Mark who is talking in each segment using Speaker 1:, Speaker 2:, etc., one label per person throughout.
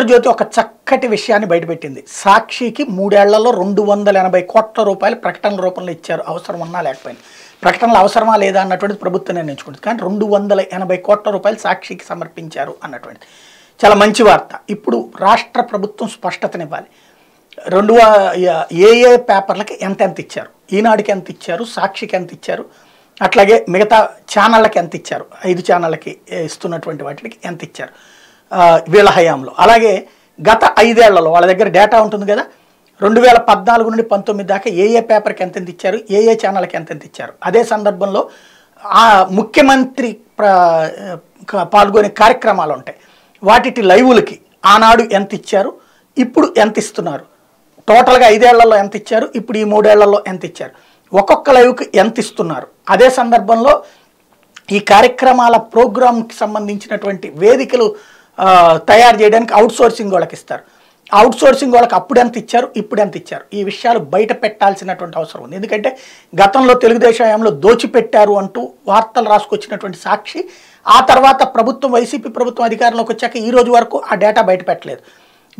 Speaker 1: doctor జ్యోతి ఒక చక్కటి విషయాన్ని బయటపెట్టింది సాక్షికి మూడేళ్లలో రెండు వందల ఎనభై కోట్ల రూపాయలు ప్రకటన రూపంలో ఇచ్చారు అవసరం ఉన్నా లేకపోయినా ప్రకటనలు అవసరమా లేదా అన్నటువంటిది ప్రభుత్వం నిర్ణయించుకుంటుంది కానీ రెండు వందల ఎనభై కోట్ల రూపాయలు సాక్షికి సమర్పించారు అన్నటువంటిది చాలా మంచి వార్త ఇప్పుడు రాష్ట్ర ప్రభుత్వం స్పష్టతనివ్వాలి రెండు ఏ ఏ పేపర్లకి ఎంత ఎంత ఇచ్చారు ఈనాడుకి ఎంత ఇచ్చారు సాక్షికి ఎంత ఇచ్చారు అట్లాగే మిగతా ఛానళ్ళకి ఎంత ఇచ్చారు ఐదు ఛానళ్ళకి ఇస్తున్నటువంటి వాటికి ఎంత ఇచ్చారు వీళ్ళ హయాంలో అలాగే గత ఐదేళ్లలో వాళ్ళ దగ్గర డేటా ఉంటుంది కదా రెండు వేల పద్నాలుగు నుండి పంతొమ్మిది దాకా ఏ ఏ పేపర్కి ఎంతెంత ఇచ్చారు ఏ ఏ ఛానల్కి ఎంతెంత ఇచ్చారు అదే సందర్భంలో ఆ ముఖ్యమంత్రి పాల్గొనే కార్యక్రమాలు ఉంటాయి వాటిటి లైవులకి ఆనాడు ఎంత ఇచ్చారు ఇప్పుడు ఎంత ఇస్తున్నారు టోటల్గా ఐదేళ్లలో ఎంత ఇచ్చారు ఇప్పుడు ఈ మూడేళ్లలో ఎంత ఇచ్చారు ఒక్కొక్క లైవ్కి ఎంత ఇస్తున్నారు అదే సందర్భంలో ఈ కార్యక్రమాల ప్రోగ్రాంకి సంబంధించినటువంటి వేదికలు తయారు చేయడానికి అవుట్ సోర్సింగ్ వాళ్ళకి ఇస్తారు అవుట్ సోర్సింగ్ వాళ్ళకి అప్పుడు ఎంత ఇచ్చారు ఇప్పుడు ఎంత ఇచ్చారు ఈ విషయాలు బయట పెట్టాల్సినటువంటి అవసరం ఉంది ఎందుకంటే గతంలో తెలుగుదేశం హయాంలో దోచిపెట్టారు అంటూ వార్తలు రాసుకొచ్చినటువంటి సాక్షి ఆ తర్వాత ప్రభుత్వం వైసీపీ ప్రభుత్వం అధికారంలోకి వచ్చాక ఈ రోజు వరకు ఆ డేటా బయట పెట్టలేదు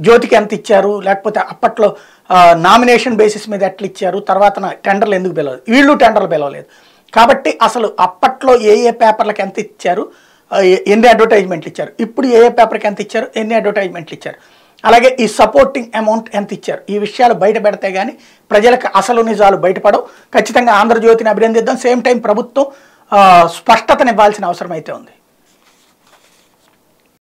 Speaker 1: జ్యోతికి ఎంత ఇచ్చారు లేకపోతే అప్పట్లో నామినేషన్ బేసిస్ మీద ఎట్లా ఇచ్చారు తర్వాత టెండర్లు ఎందుకు పిలవలేదు వీళ్ళు టెండర్లు పిలవలేదు కాబట్టి అసలు అప్పట్లో ఏ ఏ పేపర్లకు ఎంత ఇచ్చారు ఎన్ని అడ్వర్టైజ్మెంట్లు ఇచ్చారు ఇప్పుడు ఏ ఏ పేపర్కి ఎంత ఇచ్చారు ఎన్ని అడ్వర్టైజ్మెంట్లు ఇచ్చారు అలాగే ఈ సపోర్టింగ్ అమౌంట్ ఎంత ఇచ్చారు ఈ విషయాలు బయట పెడితే కానీ ప్రజలకు అసలు నిజాలు బయటపడవు ఖచ్చితంగా ఆంధ్రజ్యోతిని అభినందిద్దాం సేమ్ టైం ప్రభుత్వం స్పష్టతనివ్వాల్సిన అవసరం అయితే ఉంది